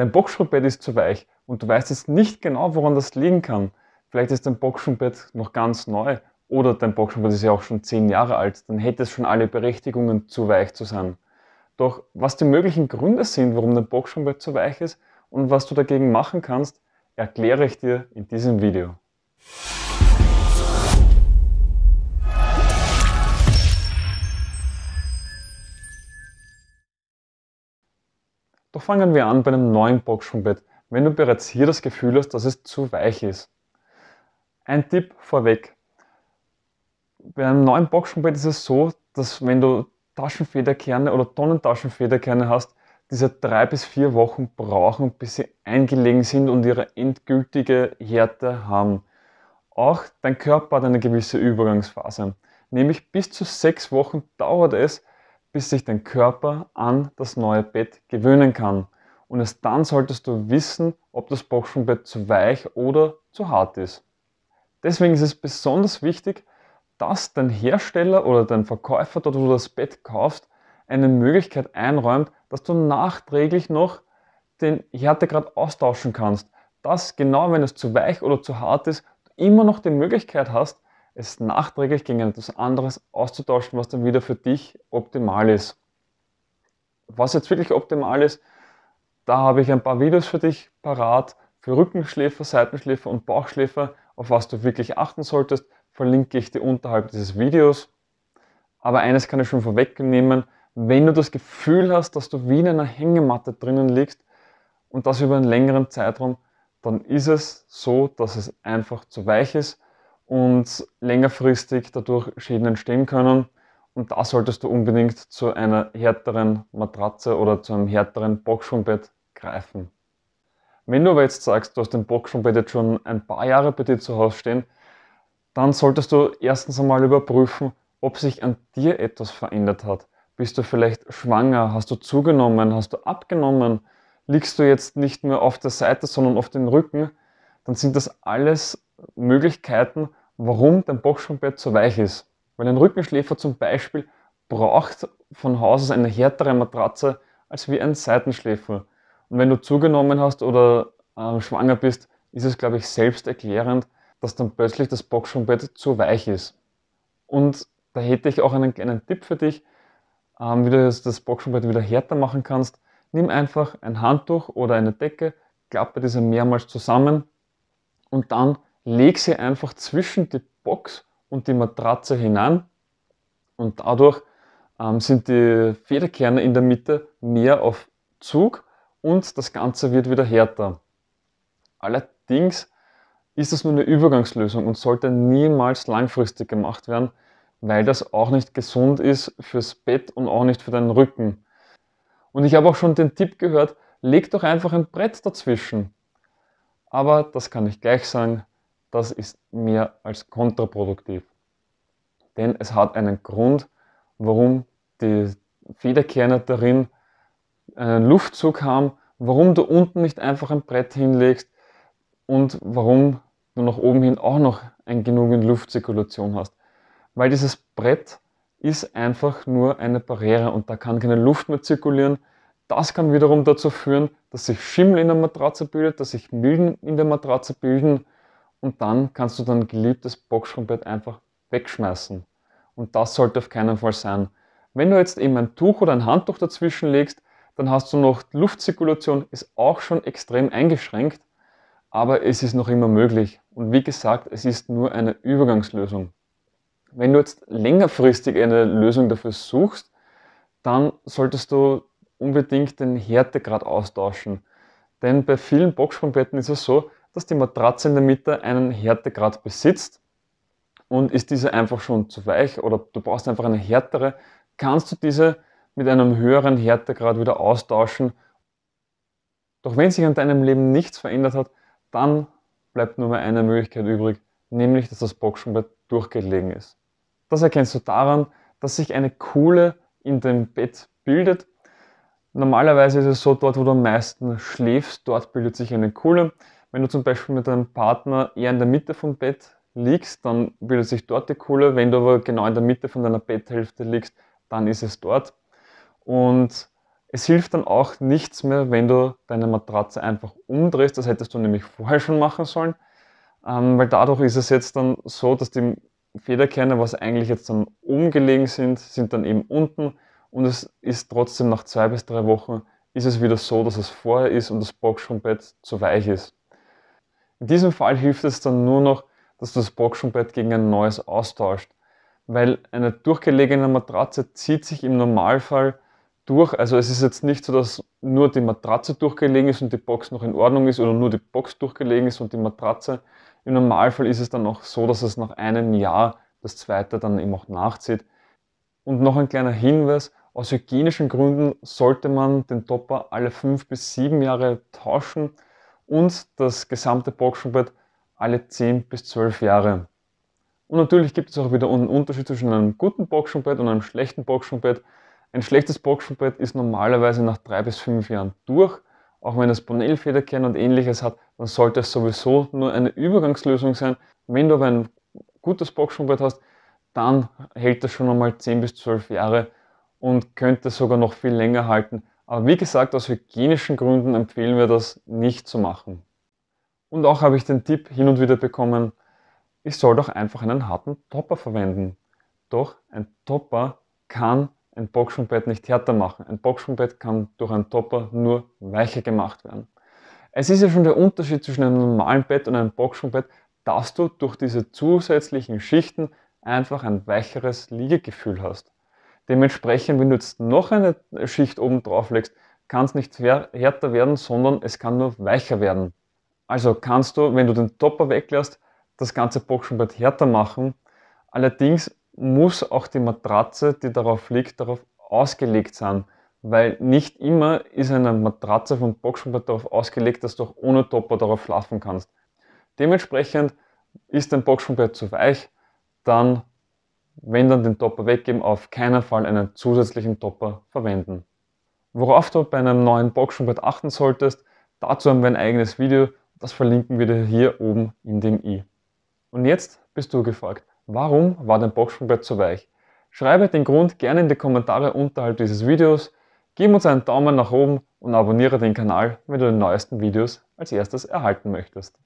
Dein Boxspringbett ist zu weich und du weißt jetzt nicht genau, woran das liegen kann. Vielleicht ist dein Boxspringbett noch ganz neu oder dein Boxspringbett ist ja auch schon zehn Jahre alt, dann hätte es schon alle Berechtigungen, zu weich zu sein. Doch was die möglichen Gründe sind, warum dein Boxspringbett zu weich ist und was du dagegen machen kannst, erkläre ich dir in diesem Video. Doch fangen wir an bei einem neuen Boxspringbett, wenn du bereits hier das Gefühl hast, dass es zu weich ist. Ein Tipp vorweg. Bei einem neuen Boxspringbett ist es so, dass wenn du Taschenfederkerne oder Tonnentaschenfederkerne hast, diese drei bis vier Wochen brauchen, bis sie eingelegen sind und ihre endgültige Härte haben. Auch dein Körper hat eine gewisse Übergangsphase. Nämlich bis zu sechs Wochen dauert es, bis sich dein Körper an das neue Bett gewöhnen kann. Und erst dann solltest du wissen, ob das Boxspringbett zu weich oder zu hart ist. Deswegen ist es besonders wichtig, dass dein Hersteller oder dein Verkäufer, dort wo du das Bett kaufst, eine Möglichkeit einräumt, dass du nachträglich noch den Härtegrad austauschen kannst. Dass genau wenn es zu weich oder zu hart ist, du immer noch die Möglichkeit hast, es nachträglich gegen etwas anderes auszutauschen, was dann wieder für dich optimal ist. Was jetzt wirklich optimal ist, da habe ich ein paar Videos für dich parat für Rückenschläfer, Seitenschläfer und Bauchschläfer, auf was du wirklich achten solltest, verlinke ich dir unterhalb dieses Videos. Aber eines kann ich schon vorwegnehmen, wenn du das Gefühl hast, dass du wie in einer Hängematte drinnen liegst und das über einen längeren Zeitraum, dann ist es so, dass es einfach zu weich ist und längerfristig dadurch Schäden entstehen können. Und da solltest du unbedingt zu einer härteren Matratze oder zu einem härteren Boxschwimmbett greifen. Wenn du aber jetzt sagst, du hast den Boxschwimmbett jetzt schon ein paar Jahre bei dir zu Hause stehen, dann solltest du erstens einmal überprüfen, ob sich an dir etwas verändert hat. Bist du vielleicht schwanger? Hast du zugenommen? Hast du abgenommen? Liegst du jetzt nicht mehr auf der Seite, sondern auf dem Rücken? Dann sind das alles Möglichkeiten, warum dein Boxspringbett so weich ist. Weil ein Rückenschläfer zum Beispiel braucht von Haus aus eine härtere Matratze als wie ein Seitenschläfer. Und wenn du zugenommen hast oder äh, schwanger bist, ist es, glaube ich, selbsterklärend, dass dann plötzlich das Boxspringbett zu weich ist. Und da hätte ich auch einen kleinen Tipp für dich, ähm, wie du das Boxspringbett wieder härter machen kannst. Nimm einfach ein Handtuch oder eine Decke, klappe diese mehrmals zusammen und dann leg sie einfach zwischen die Box und die Matratze hinein und dadurch ähm, sind die Federkerne in der Mitte mehr auf Zug und das Ganze wird wieder härter. Allerdings ist das nur eine Übergangslösung und sollte niemals langfristig gemacht werden, weil das auch nicht gesund ist fürs Bett und auch nicht für deinen Rücken. Und ich habe auch schon den Tipp gehört, leg doch einfach ein Brett dazwischen. Aber das kann ich gleich sagen, das ist mir als kontraproduktiv. Denn es hat einen Grund, warum die Federkerne darin einen äh, Luftzug haben, warum du unten nicht einfach ein Brett hinlegst und warum du nach oben hin auch noch ein genügend Luftzirkulation hast. Weil dieses Brett ist einfach nur eine Barriere und da kann keine Luft mehr zirkulieren. Das kann wiederum dazu führen, dass sich Schimmel in der Matratze bildet, dass sich Milden in der Matratze bilden und dann kannst du dein geliebtes Boxspringbett einfach wegschmeißen. Und das sollte auf keinen Fall sein. Wenn du jetzt eben ein Tuch oder ein Handtuch dazwischen legst, dann hast du noch Luftzirkulation, ist auch schon extrem eingeschränkt, aber es ist noch immer möglich. Und wie gesagt, es ist nur eine Übergangslösung. Wenn du jetzt längerfristig eine Lösung dafür suchst, dann solltest du unbedingt den Härtegrad austauschen. Denn bei vielen Boxsprungbetten ist es so, dass die Matratze in der Mitte einen Härtegrad besitzt und ist diese einfach schon zu weich oder du brauchst einfach eine härtere, kannst du diese mit einem höheren Härtegrad wieder austauschen. Doch wenn sich an deinem Leben nichts verändert hat, dann bleibt nur mehr eine Möglichkeit übrig, nämlich dass das Boxenbett durchgelegen ist. Das erkennst du daran, dass sich eine Kuhle in dem Bett bildet. Normalerweise ist es so, dort wo du am meisten schläfst, dort bildet sich eine Kuhle. Wenn du zum Beispiel mit deinem Partner eher in der Mitte vom Bett liegst, dann bildet sich dort die Kuhle. Wenn du aber genau in der Mitte von deiner Betthälfte liegst, dann ist es dort. Und es hilft dann auch nichts mehr, wenn du deine Matratze einfach umdrehst. Das hättest du nämlich vorher schon machen sollen, ähm, weil dadurch ist es jetzt dann so, dass die Federkerne, was eigentlich jetzt dann umgelegen sind, sind dann eben unten und es ist trotzdem nach zwei bis drei Wochen ist es wieder so, dass es vorher ist und das Boxspringbett zu weich ist. In diesem Fall hilft es dann nur noch, dass du das Boxenbett gegen ein neues austauscht, weil eine durchgelegene Matratze zieht sich im Normalfall durch. Also es ist jetzt nicht so, dass nur die Matratze durchgelegen ist und die Box noch in Ordnung ist oder nur die Box durchgelegen ist und die Matratze. Im Normalfall ist es dann auch so, dass es nach einem Jahr das zweite dann eben auch nachzieht. Und noch ein kleiner Hinweis, aus hygienischen Gründen sollte man den Topper alle fünf bis sieben Jahre tauschen und das gesamte Boxspringbett alle 10 bis 12 Jahre. Und natürlich gibt es auch wieder einen Unterschied zwischen einem guten Boxspringbett und einem schlechten Boxspringbett. Ein schlechtes Boxspringbett ist normalerweise nach 3 bis 5 Jahren durch. Auch wenn es Bonell-Federkern und ähnliches hat, dann sollte es sowieso nur eine Übergangslösung sein. Wenn du aber ein gutes Boxspringbett hast, dann hält das schon einmal 10 bis 12 Jahre und könnte sogar noch viel länger halten, aber wie gesagt, aus hygienischen Gründen empfehlen wir das nicht zu machen. Und auch habe ich den Tipp hin und wieder bekommen, ich soll doch einfach einen harten Topper verwenden. Doch ein Topper kann ein Boxschwungbett nicht härter machen. Ein Boxschwungbett kann durch einen Topper nur weicher gemacht werden. Es ist ja schon der Unterschied zwischen einem normalen Bett und einem Boxschwungbett, dass du durch diese zusätzlichen Schichten einfach ein weicheres Liegegefühl hast. Dementsprechend, wenn du jetzt noch eine Schicht oben drauf legst, kann es nicht härter werden, sondern es kann nur weicher werden. Also kannst du, wenn du den Topper weglässt, das ganze Boxenbett härter machen. Allerdings muss auch die Matratze, die darauf liegt, darauf ausgelegt sein, weil nicht immer ist eine Matratze vom Boxenbett darauf ausgelegt, dass du auch ohne Topper darauf schlafen kannst. Dementsprechend ist dein Boxenbett zu weich, dann wenn dann den Topper weggeben, auf keinen Fall einen zusätzlichen Topper verwenden. Worauf du bei einem neuen Boxspringbett achten solltest, dazu haben wir ein eigenes Video, das verlinken wir dir hier oben in dem i. Und jetzt bist du gefragt, warum war dein Boxspringbett so weich? Schreibe den Grund gerne in die Kommentare unterhalb dieses Videos, gib uns einen Daumen nach oben und abonniere den Kanal, wenn du die neuesten Videos als erstes erhalten möchtest.